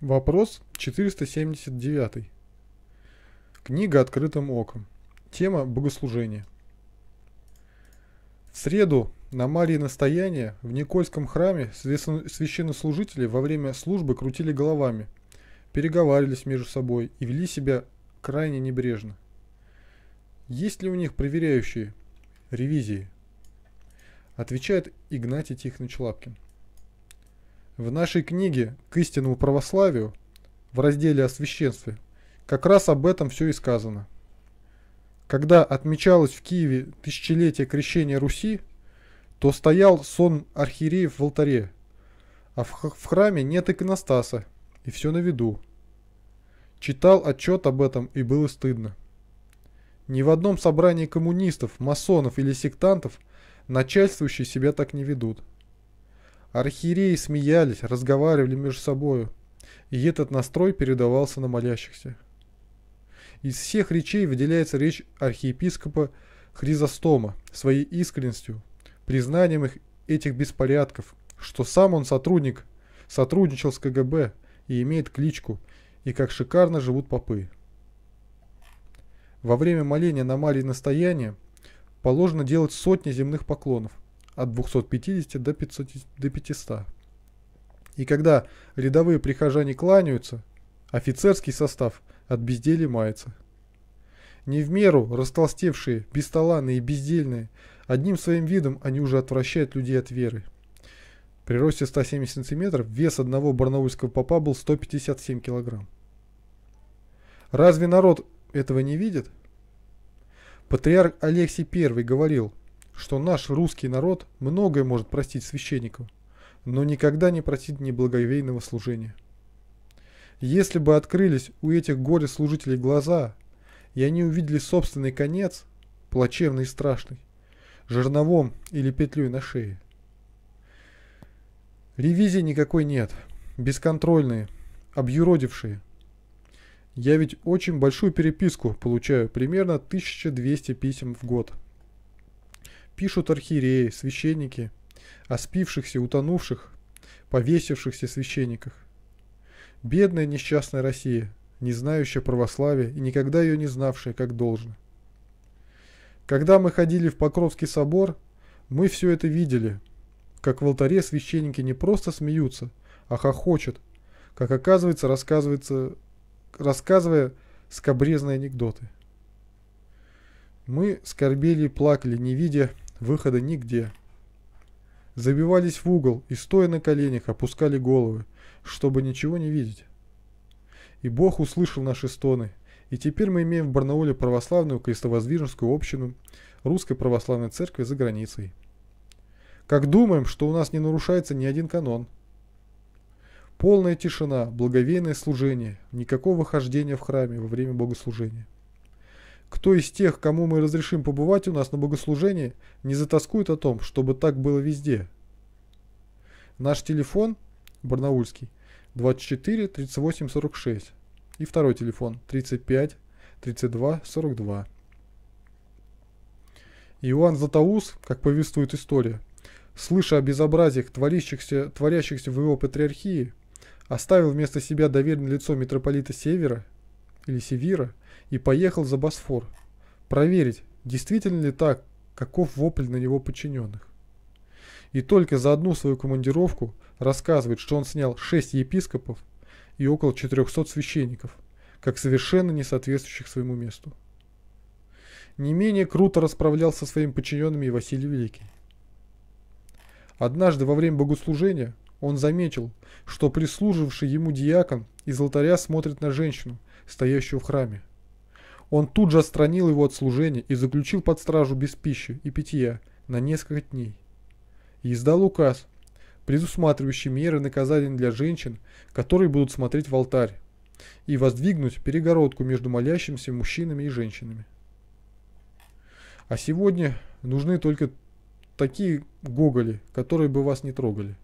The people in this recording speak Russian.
Вопрос 479. Книга «Открытым оком». Тема «Богослужение». В среду на Марии настояния в Никольском храме священнослужители во время службы крутили головами, переговаривались между собой и вели себя крайне небрежно. Есть ли у них проверяющие ревизии? Отвечает Игнатий Тихонович Лапкин. В нашей книге «К истинному православию» в разделе о священстве как раз об этом все и сказано. Когда отмечалось в Киеве тысячелетие крещения Руси, то стоял сон архиереев в алтаре, а в храме нет иконостаса, и все на виду. Читал отчет об этом и было стыдно. Ни в одном собрании коммунистов, масонов или сектантов начальствующие себя так не ведут – Архиереи смеялись, разговаривали между собою, и этот настрой передавался на молящихся. Из всех речей выделяется речь архиепископа Хризостома своей искренностью, признанием их этих беспорядков, что сам он сотрудник, сотрудничал с КГБ и имеет кличку, и как шикарно живут попы. Во время моления на Марии настояния положено делать сотни земных поклонов – от 250 до, 500, до 500. И когда рядовые прихожане кланяются, офицерский состав от безделья мается. Не в меру растолстевшие, бесталанные и бездельные, одним своим видом они уже отвращают людей от веры. При росте 170 см вес одного барнаульского попа был 157 кг. Разве народ этого не видит? Патриарх Алексий I говорил, что наш русский народ многое может простить священникам, но никогда не простит неблаговейного служения. Если бы открылись у этих горе-служителей глаза, и они увидели собственный конец, плачевный и страшный, жерновом или петлей на шее. Ревизии никакой нет, бесконтрольные, объюродившие. Я ведь очень большую переписку получаю, примерно 1200 писем в год пишут архиереи, священники о спившихся, утонувших, повесившихся священниках. Бедная несчастная Россия, не знающая православия и никогда ее не знавшая как должно. Когда мы ходили в Покровский собор, мы все это видели, как в алтаре священники не просто смеются, а хохочут, как оказывается, рассказывается, рассказывая скобрезные анекдоты. Мы скорбели и плакали, не видя Выхода нигде. Забивались в угол и, стоя на коленях, опускали головы, чтобы ничего не видеть. И Бог услышал наши стоны. И теперь мы имеем в Барнауле православную крестовоздвиженскую общину Русской Православной Церкви за границей. Как думаем, что у нас не нарушается ни один канон. Полная тишина, благовейное служение, никакого хождения в храме во время богослужения. Кто из тех, кому мы разрешим побывать у нас на богослужении, не затаскует о том, чтобы так было везде? Наш телефон, барнаульский, 24 38 46. И второй телефон, 35 32 42. Иоанн Златоус, как повествует история, слыша о безобразиях, творящихся, творящихся в его патриархии, оставил вместо себя доверенное лицо митрополита Севера – или Севира и поехал за Босфор, проверить, действительно ли так, каков вопль на него подчиненных. И только за одну свою командировку рассказывает, что он снял 6 епископов и около 400 священников, как совершенно не соответствующих своему месту. Не менее круто расправлялся со своими подчиненными и Василий Великий. Однажды во время богослужения он заметил, что прислуживший ему диакон из алтаря смотрит на женщину, стоящую в храме. Он тут же отстранил его от служения и заключил под стражу без пищи и питья на несколько дней. И издал указ, предусматривающий меры наказания для женщин, которые будут смотреть в алтарь, и воздвигнуть перегородку между молящимися мужчинами и женщинами. А сегодня нужны только такие гоголи, которые бы вас не трогали.